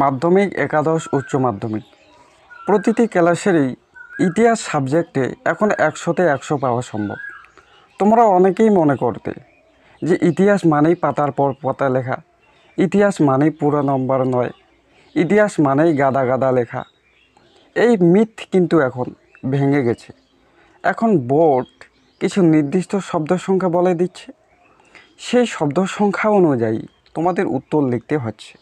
মাধ্যমিক একাদশ উচ্চ মাধ্যমিক প্রতিটি ক্লাসেরই ইতিহাস সাবজেক্টে এখন একশোতে একশো পাওয়া সম্ভব তোমরা অনেকেই মনে করতে যে ইতিহাস মানেই পাতার পর পাতা লেখা ইতিহাস মানেই পুরো নম্বর নয় ইতিহাস মানেই গাদা গাদা লেখা এই মিথ কিন্তু এখন ভেঙে গেছে এখন বোর্ড কিছু নির্দিষ্ট শব্দ সংখ্যা বলে দিচ্ছে সেই শব্দ সংখ্যা অনুযায়ী তোমাদের উত্তর লিখতে হচ্ছে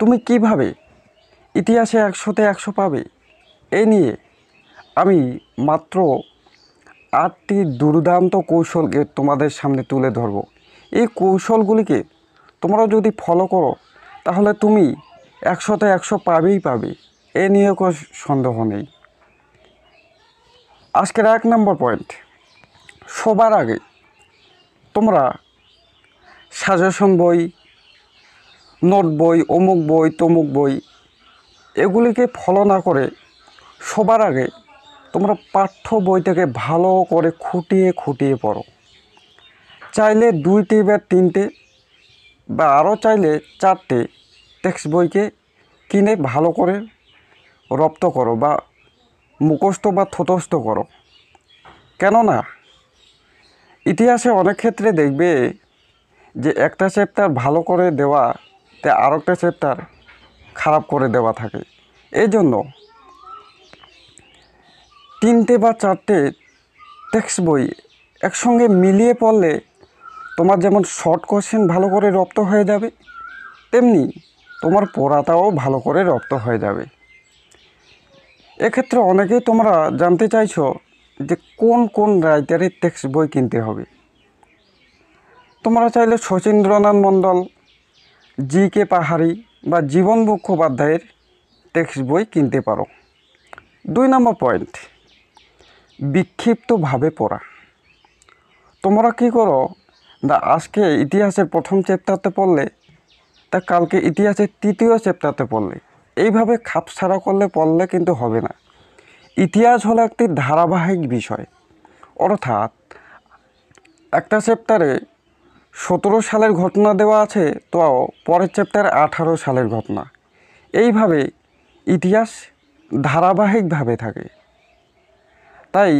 তুমি কিভাবে ইতিহাসে একশোতে একশো পাবে এ নিয়ে আমি মাত্র আটটি দুর্দান্ত কৌশলকে তোমাদের সামনে তুলে ধরব এই কৌশলগুলিকে তোমরা যদি ফলো করো তাহলে তুমি একশোতে একশো পাবেই পাবে এ নিয়ে কোনো সন্দেহ নেই আজকের এক নম্বর পয়েন্ট সবার আগে তোমরা সাজেশন বই নোট বই অমুক বই তমুক বই এগুলিকে ফলো না করে সবার আগে তোমরা পাঠ্য বইটাকে ভালো করে খুঁটিয়ে খুঁটিয়ে পড়ো চাইলে দুইটি বা তিনটে বা আরও চাইলে চারটে টেক্সট বইকে কিনে ভালো করে রপ্ত করো বা মুখস্থ বা থতস্থ করো কেননা ইতিহাসে অনেক ক্ষেত্রে দেখবে যে একটা চ্যাপ্টার ভালো করে দেওয়া তে আরেকটা চ্যাপ্টার খারাপ করে দেওয়া থাকে এই জন্য তিনটে বা চারটে টেক্সট বই একসঙ্গে মিলিয়ে পড়লে তোমার যেমন শর্ট কোশ্চেন ভালো করে রপ্ত হয়ে যাবে তেমনি তোমার পড়াটাও ভালো করে রপ্ত হয়ে যাবে এক্ষেত্রে অনেকেই তোমরা জানতে চাইছো যে কোন কোন রাইটারের টেক্সট বই কিনতে হবে তোমরা চাইলে শচীন্দ্রনাথ মণ্ডল জি কে পাহাড়ি বা জীবন মুখোপাধ্যায়ের টেক্সট বই কিনতে পারো দুই নম্বর পয়েন্ট বিক্ষিপ্তভাবে পড়া তোমরা কি করো দা আজকে ইতিহাসের প্রথম চ্যাপ্টারতে পড়লে তা কালকে ইতিহাসের তৃতীয় চ্যাপ্টারতে পড়লে এইভাবে খাপ ছাড়া করলে পড়লে কিন্তু হবে না ইতিহাস হলো একটি ধারাবাহিক বিষয় অর্থাৎ একটা চ্যাপ্টারে সতেরো সালের ঘটনা দেওয়া আছে তো পরের চ্যাপ্টার আঠারো সালের ঘটনা এইভাবে ইতিহাস ধারাবাহিকভাবে থাকে তাই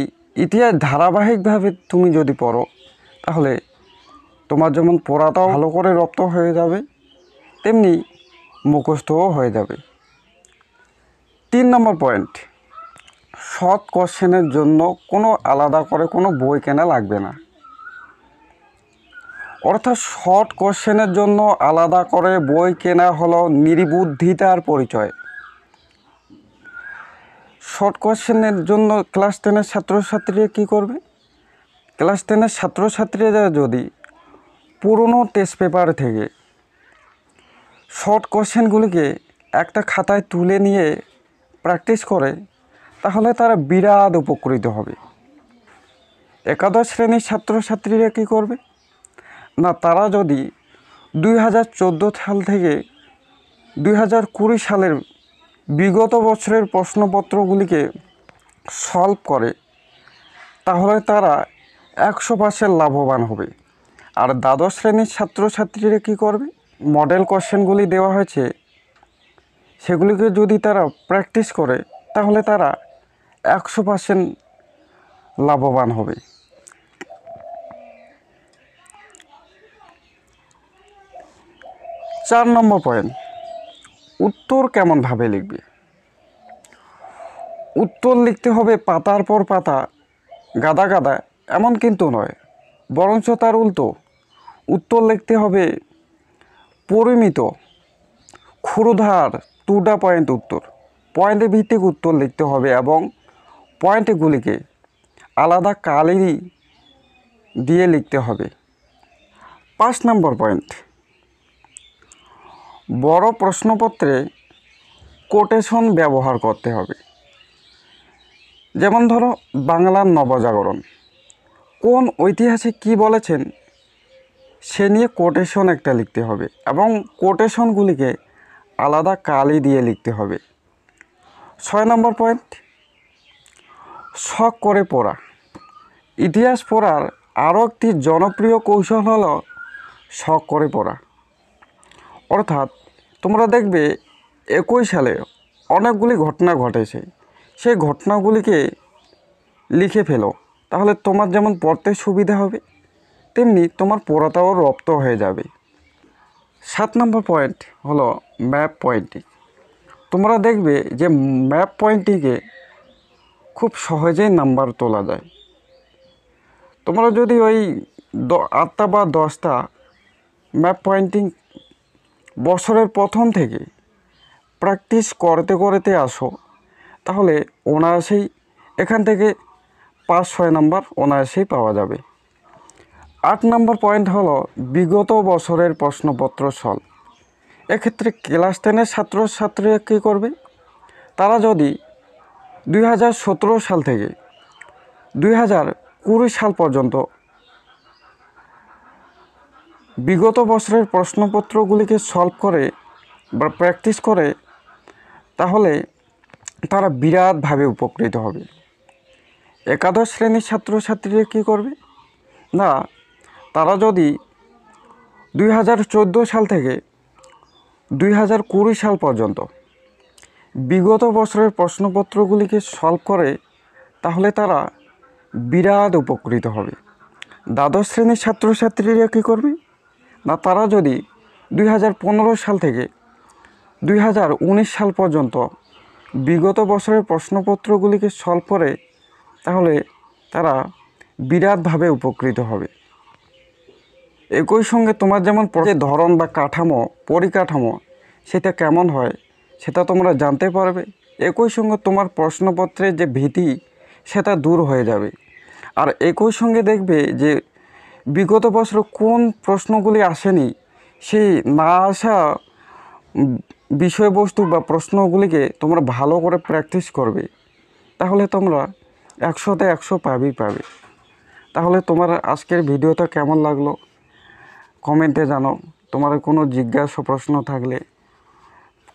ইতিহাস ধারাবাহিকভাবে তুমি যদি পড়ো তাহলে তোমার যেমন পড়াটাও ভালো করে রপ্ত হয়ে যাবে তেমনি মুখস্থও হয়ে যাবে তিন নম্বর পয়েন্ট সৎ কোশ্চেনের জন্য কোনো আলাদা করে কোনো বই কেনা লাগবে না অর্থাৎ শর্ট কোশ্চেনের জন্য আলাদা করে বই কেনা হলো নিরিবুদ্ধিতার পরিচয় শর্ট কোশ্চেনের জন্য ক্লাস টেনের ছাত্রছাত্রীরা কী করবে ক্লাস টেনের ছাত্রছাত্রীরা যদি পুরনো টেস্ট পেপার থেকে শর্ট কোশ্চেনগুলিকে একটা খাতায় তুলে নিয়ে প্র্যাকটিস করে তাহলে তারা বিরাট উপকৃত হবে একাদশ শ্রেণীর ছাত্রছাত্রীরা কী করবে না তারা যদি দুই হাজার চোদ্দো সাল থেকে দুই হাজার কুড়ি সালের বিগত বছরের প্রশ্নপত্রগুলিকে সলভ করে তাহলে তারা একশো পার্সেন্ট লাভবান হবে আর দ্বাদশ শ্রেণীর ছাত্রছাত্রীরা কী করবে মডেল কোশ্চেনগুলি দেওয়া হয়েছে সেগুলিকে যদি তারা প্র্যাকটিস করে তাহলে তারা একশো পার্সেন্ট লাভবান হবে চার নম্বর পয়েন্ট উত্তর কেমনভাবে লিখবে উত্তর লিখতে হবে পাতার পর পাতা গাদা গাদা এমন কিন্তু নয় বরঞ্চ তার উল্টো উত্তর লিখতে হবে পরিমিত ক্ষুরধার টুডা পয়েন্ট উত্তর পয়েন্টের ভিত্তিক উত্তর লিখতে হবে এবং পয়েন্টগুলিকে আলাদা কালেরই দিয়ে লিখতে হবে পাঁচ নম্বর পয়েন্ট বড় প্রশ্নপত্রে কোটেশন ব্যবহার করতে হবে যেমন ধরো বাংলার নবজাগরণ কোন ঐতিহাসিক কি বলেছেন সে নিয়ে কোটেশন একটা লিখতে হবে এবং কোটেশনগুলিকে আলাদা কালি দিয়ে লিখতে হবে ছয় নম্বর পয়েন্ট শখ করে পড়া ইতিহাস পড়ার আরও একটি জনপ্রিয় কৌশল হল শখ করে পড়া অর্থাৎ তোমরা দেখবে একই সালে অনেকগুলি ঘটনা ঘটেছে সেই ঘটনাগুলিকে লিখে ফেলো তাহলে তোমার যেমন পড়তে সুবিধা হবে তেমনি তোমার পড়াটাও রপ্ত হয়ে যাবে সাত নম্বর পয়েন্ট হলো ম্যাপ পয়েন্টিং তোমরা দেখবে যে ম্যাপ পয়েন্টিংয়ে খুব সহজেই নাম্বার তোলা যায় তোমরা যদি ওই আটটা বা দশটা ম্যাপ পয়েন্টিং বছরের প্রথম থেকে প্র্যাকটিস করতে করতে আসো তাহলে অনায়াসেই এখান থেকে পাঁচ ছয় নম্বর অনায়াসেই পাওয়া যাবে আট নম্বর পয়েন্ট হলো বিগত বছরের প্রশ্নপত্র সল এক্ষেত্রে ক্লাস টেনের ছাত্রছাত্রীরা কী করবে তারা যদি দুই সাল থেকে দুই সাল পর্যন্ত বিগত বছরের প্রশ্নপত্রগুলিকে সলভ করে বা প্র্যাকটিস করে তাহলে তারা বিরাটভাবে উপকৃত হবে একাদশ শ্রেণীর ছাত্রছাত্রীরা কী করবে না তারা যদি দুই সাল থেকে দুই সাল পর্যন্ত বিগত বছরের প্রশ্নপত্রগুলিকে সলভ করে তাহলে তারা বিরাট উপকৃত হবে দ্বাদশ শ্রেণীর ছাত্রছাত্রীরা কী করবে না তারা যদি দুই সাল থেকে দুই সাল পর্যন্ত বিগত বছরের প্রশ্নপত্রগুলিকে সলভ করে তাহলে তারা বিরাটভাবে উপকৃত হবে একই সঙ্গে তোমার যেমন ধরন বা কাঠামো পরিকাঠামো সেটা কেমন হয় সেটা তোমরা জানতে পারবে একই সঙ্গে তোমার প্রশ্নপত্রের যে ভীতি সেটা দূর হয়ে যাবে আর একই সঙ্গে দেখবে যে বিগত বছর কোন প্রশ্নগুলি আসেনি সেই না আসা বিষয়বস্তু বা প্রশ্নগুলিকে তোমরা ভালো করে প্র্যাকটিস করবে তাহলে তোমরা একশোতে একশো পাবেই পাবে তাহলে তোমার আজকের ভিডিওটা কেমন লাগলো কমেন্টে জানো তোমার কোনো জিজ্ঞাসা প্রশ্ন থাকলে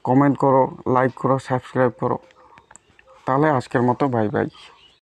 কমেন্ট করো লাইক করো সাবস্ক্রাইব করো তাহলে আজকের মতো বাই বাই